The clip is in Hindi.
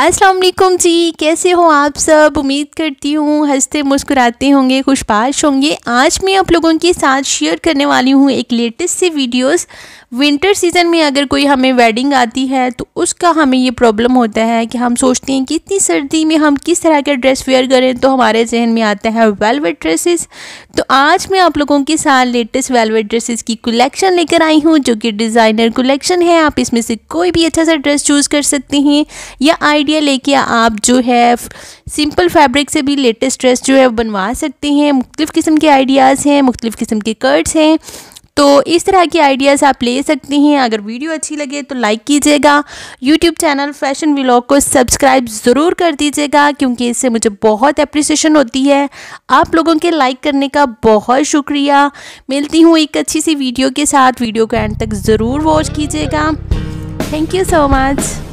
अस्सलाम वालेकुम जी कैसे हो आप सब उम्मीद करती हूँ हंसते मुस्कुराते होंगे खुशपाश होंगे आज मैं आप लोगों के साथ शेयर करने वाली हूँ एक लेटेस्ट सी वीडियोस विंटर सीज़न में अगर कोई हमें वेडिंग आती है तो उसका हमें ये प्रॉब्लम होता है कि हम सोचते हैं कि इतनी सर्दी में हम किस तरह का ड्रेस वेयर करें तो हमारे जहन में आता है वेलवेट ड्रेसेस तो आज मैं आप लोगों के साथ लेटेस्ट वेलवेट ड्रेसेस की कलेक्शन लेकर आई हूँ जो कि डिज़ाइनर कलेक्शन है आप इसमें से कोई भी अच्छा सा ड्रेस चूज़ कर सकते हैं या आई आइडिया लेके आप जो है सिंपल फैब्रिक से भी लेटेस्ट ड्रेस जो है बनवा सकते हैं मुख्तफ़ किस्म के आइडियाज़ हैं मुख्तलिफ़ किस्म के कर्ट्स हैं तो इस तरह के आइडियाज़ आप ले सकते हैं अगर वीडियो अच्छी लगे तो लाइक कीजिएगा यूट्यूब चैनल फैशन व्लॉग को सब्सक्राइब ज़रूर कर दीजिएगा क्योंकि इससे मुझे बहुत अप्रिसिएशन होती है आप लोगों के लाइक करने का बहुत शुक्रिया मिलती हूँ एक अच्छी सी वीडियो के साथ वीडियो को एंड तक ज़रूर वॉच कीजिएगा थैंक यू सो मच